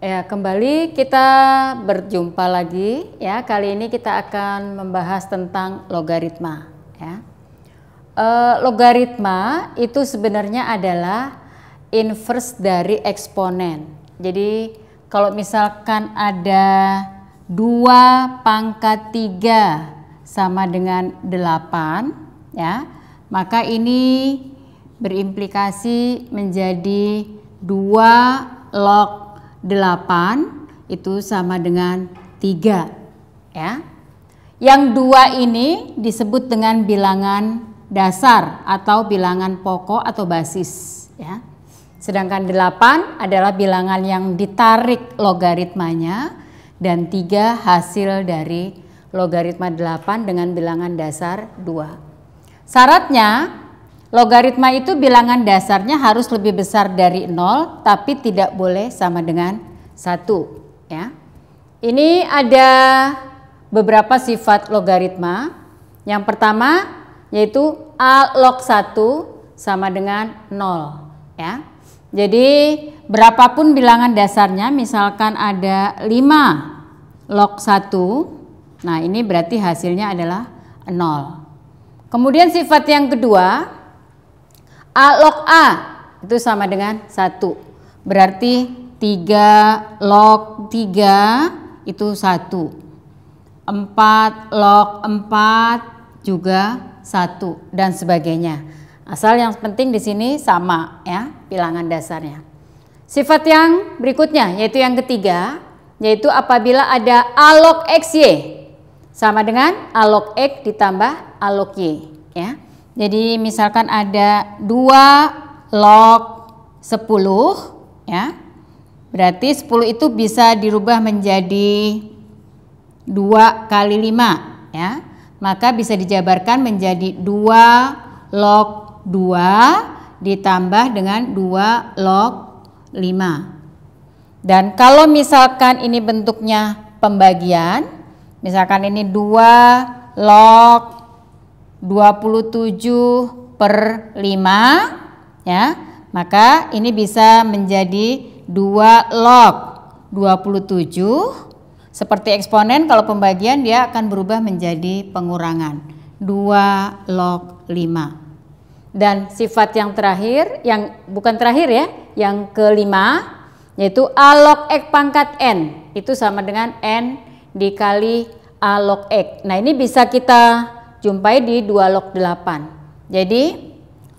Ya, kembali kita berjumpa lagi ya. Kali ini kita akan membahas tentang logaritma ya. E, logaritma itu sebenarnya adalah inverse dari eksponen. Jadi kalau misalkan ada dua pangkat tiga sama dengan delapan, ya, maka ini berimplikasi menjadi dua log 8 itu sama dengan 3 ya. Yang dua ini disebut dengan bilangan dasar atau bilangan pokok atau basis ya. Sedangkan 8 adalah bilangan yang ditarik logaritmanya dan 3 hasil dari logaritma 8 dengan bilangan dasar 2. Syaratnya Logaritma itu bilangan dasarnya harus lebih besar dari 0 tapi tidak boleh sama dengan 1 ya. Ini ada beberapa sifat logaritma. Yang pertama yaitu A log 1 sama dengan 0 ya. Jadi berapapun bilangan dasarnya misalkan ada 5 log 1. Nah, ini berarti hasilnya adalah 0. Kemudian sifat yang kedua A log A itu sama dengan 1. Berarti 3 log 3 itu 1. 4 log 4 juga 1 dan sebagainya. Asal yang penting di sini sama ya bilangan dasarnya. Sifat yang berikutnya yaitu yang ketiga yaitu apabila ada a log XY sama dengan a log X ditambah a log Y ya. Jadi misalkan ada 2 log 10 ya. Berarti 10 itu bisa dirubah menjadi 2 kali 5 ya. Maka bisa dijabarkan menjadi 2 log 2 ditambah dengan 2 log 5. Dan kalau misalkan ini bentuknya pembagian, misalkan ini 2 log 27 per 5 ya maka ini bisa menjadi 2 log 27 seperti eksponen kalau pembagian dia akan berubah menjadi pengurangan 2 log 5 dan sifat yang terakhir yang bukan terakhir ya yang kelima yaitu A log X pangkat N itu sama dengan N dikali A log X nah ini bisa kita jumpai di 2 log 8. Jadi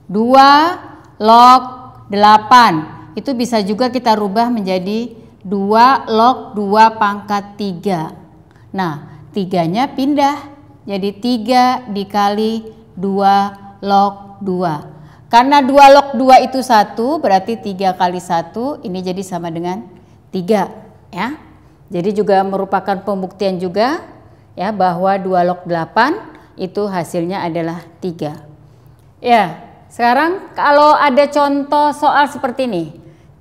2 log 8 itu bisa juga kita rubah menjadi 2 log 2 pangkat 3. Nah, tiganya pindah jadi 3 dikali 2 log 2. Karena 2 log 2 itu 1 berarti 3 kali 1 ini jadi sama dengan 3 ya. Jadi juga merupakan pembuktian juga ya bahwa 2 log 8 itu hasilnya adalah tiga. Ya, sekarang kalau ada contoh soal seperti ini.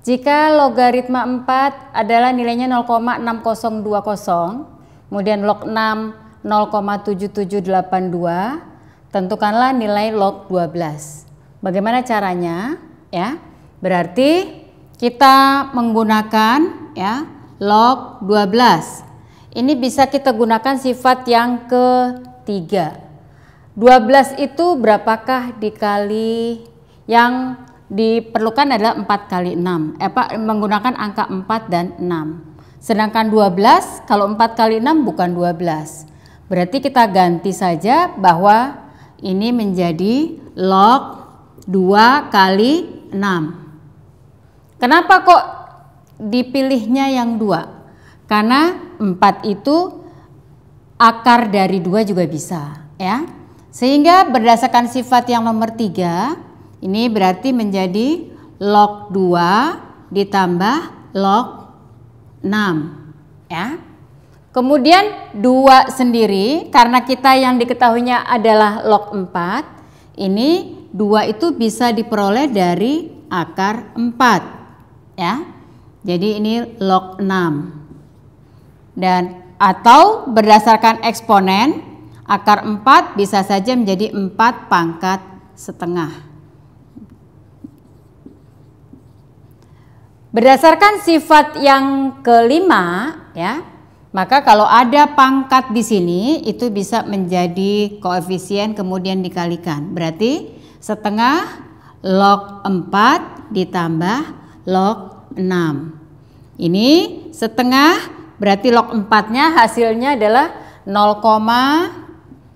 Jika logaritma 4 adalah nilainya 0,6020, kemudian log 6 0,7782, tentukanlah nilai log 12. Bagaimana caranya? Ya, berarti kita menggunakan ya log 12. Ini bisa kita gunakan sifat yang ketiga. 12 itu berapakah dikali yang diperlukan adalah 4 kali 6 eh, Pak, menggunakan angka 4 dan 6 sedangkan 12 kalau 4 kali 6 bukan 12 berarti kita ganti saja bahwa ini menjadi log 2 kali 6 kenapa kok dipilihnya yang 2 karena 4 itu akar dari 2 juga bisa ya sehingga berdasarkan sifat yang nomor 3, ini berarti menjadi log 2 ditambah log 6. Ya. Kemudian 2 sendiri, karena kita yang diketahuinya adalah log 4, ini 2 itu bisa diperoleh dari akar 4. Ya. Jadi ini log 6. Dan atau berdasarkan eksponen Akar 4 bisa saja menjadi 4 pangkat setengah. Berdasarkan sifat yang kelima, ya, maka kalau ada pangkat di sini itu bisa menjadi koefisien kemudian dikalikan. Berarti setengah log 4 ditambah log 6. Ini setengah berarti log 4-nya hasilnya adalah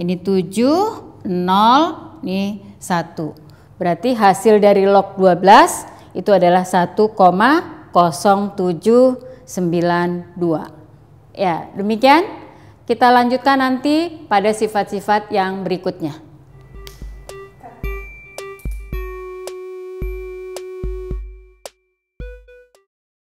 Ini 7, 0, ini 1. Berarti hasil dari log 12 itu adalah 1,0792. Ya, demikian kita lanjutkan nanti pada sifat-sifat yang berikutnya.